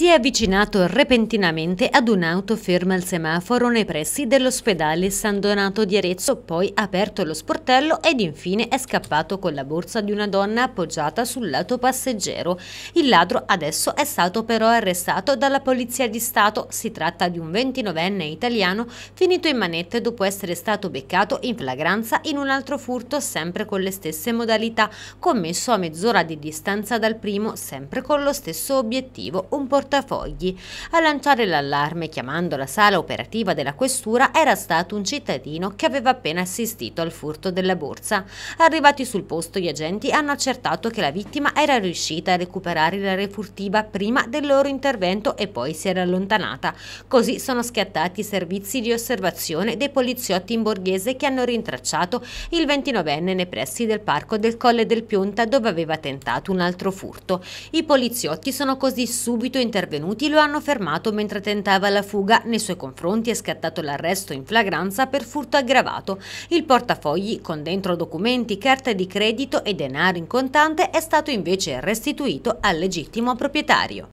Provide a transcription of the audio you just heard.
si è avvicinato repentinamente ad un'auto ferma al semaforo nei pressi dell'ospedale San Donato di Arezzo, poi ha aperto lo sportello ed infine è scappato con la borsa di una donna appoggiata sul lato passeggero. Il ladro adesso è stato però arrestato dalla Polizia di Stato. Si tratta di un 29enne italiano finito in manette dopo essere stato beccato in flagranza in un altro furto sempre con le stesse modalità, commesso a mezz'ora di distanza dal primo, sempre con lo stesso obiettivo, un portatore portafogli. A lanciare l'allarme chiamando la sala operativa della questura era stato un cittadino che aveva appena assistito al furto della borsa. Arrivati sul posto gli agenti hanno accertato che la vittima era riuscita a recuperare la refurtiva prima del loro intervento e poi si era allontanata. Così sono schiattati i servizi di osservazione dei poliziotti in borghese che hanno rintracciato il 29enne nei pressi del parco del Colle del Pionta dove aveva tentato un altro furto. I poliziotti sono così subito intervenuti intervenuti lo hanno fermato mentre tentava la fuga. Nei suoi confronti è scattato l'arresto in flagranza per furto aggravato. Il portafogli, con dentro documenti, carte di credito e denaro in contante, è stato invece restituito al legittimo proprietario.